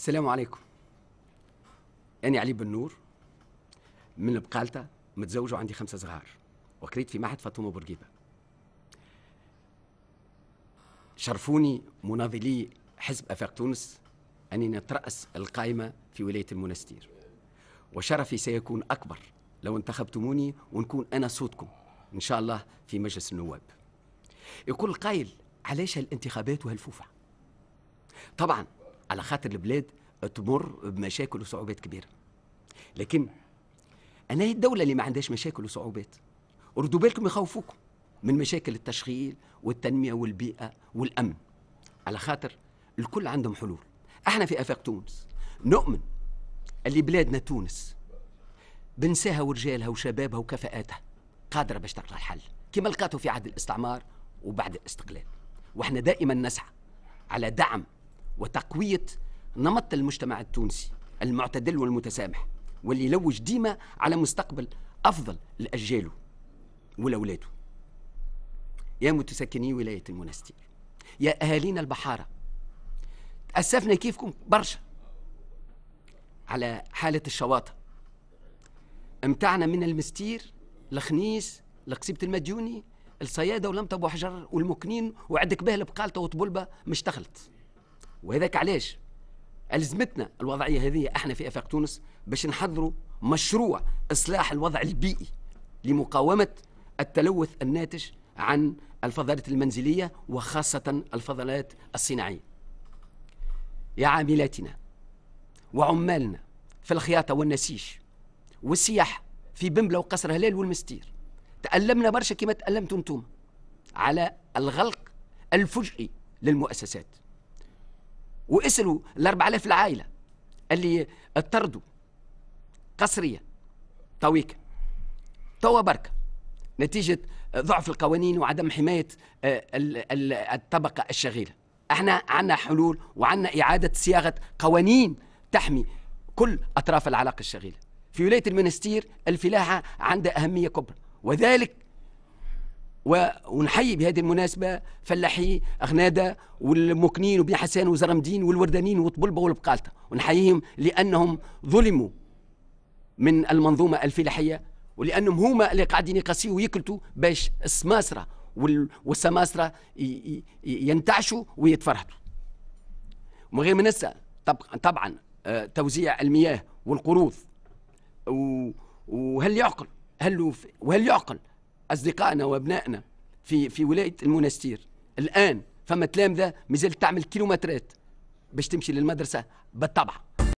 السلام عليكم أنا علي بن نور من بقالتا متزوج وعندي خمسة صغار وكريت في معهد فاطمة بورقيبة شرفوني مناضلي حزب أفاق تونس أني نترأس القائمة في ولاية المنستير وشرفي سيكون أكبر لو انتخبتموني ونكون أنا صوتكم إن شاء الله في مجلس النواب يقول القائل علاش هالانتخابات وهالفوفة طبعا على خاطر البلاد تمر بمشاكل وصعوبات كبيره لكن انا هي الدوله اللي ما عندهاش مشاكل وصعوبات ردوا بالكم يخوفوكم من مشاكل التشغيل والتنميه والبيئه والامن على خاطر الكل عندهم حلول احنا في افاق تونس نؤمن اللي بلادنا تونس بنساها ورجالها وشبابها وكفاءاتها قادره باش تلقى الحل كما لقاته في عهد الاستعمار وبعد الاستقلال واحنا دائما نسعى على دعم وتقوية نمط المجتمع التونسي المعتدل والمتسامح واللي يلوج ديما على مستقبل أفضل لأجياله ولأولاده يا متسكني ولاية المنستير يا أهالينا البحارة تأسفنا كيفكم برشا على حالة الشواطئ امتعنا من المستير لخنيس لقصيبة المديوني الصيادة ولمطة أبو حجر والمكنين وعدك به بقالته وطبلبة مش وهذاك علاش ألزمتنا الوضعية هذه احنا في آفاق تونس باش نحضروا مشروع إصلاح الوضع البيئي لمقاومة التلوث الناتج عن الفضلات المنزلية وخاصة الفضلات الصناعية يا عاملاتنا وعمالنا في الخياطة والنسيج والسياحة في بمبلة وقصر هلال والمستير تألمنا برشا كما تألمتم انتم على الغلق الفجئي للمؤسسات واسلوا ال 4000 العائلة اللي اضطردوا قسريا طويكة توا بركة نتيجة ضعف القوانين وعدم حماية آه، الطبقة الشغيلة احنا عنا حلول وعنا إعادة صياغة قوانين تحمي كل أطراف العلاقة الشغيلة في ولاية المنستير الفلاحة عندها أهمية كبرى وذلك ونحيي بهذه المناسبة فلاحي أغنادة والمكنين وبن حسان وزرمدين والوردانين والطبلبة والبقالطة ونحييهم لأنهم ظلموا من المنظومة الفلاحية ولأنهم هما اللي قاعدين يقاسيو ويكلتوا باش السماسرة والسماسرة ينتعشوا ويتفرهدوا ومن غير ما ننسى طبعا آه، توزيع المياه والقروض وهل يعقل هل وهل يعقل أصدقائنا وأبنائنا في في ولاية المنستير الآن فما تلامذة مازالت تعمل كيلومترات باش تمشي للمدرسة بالطبع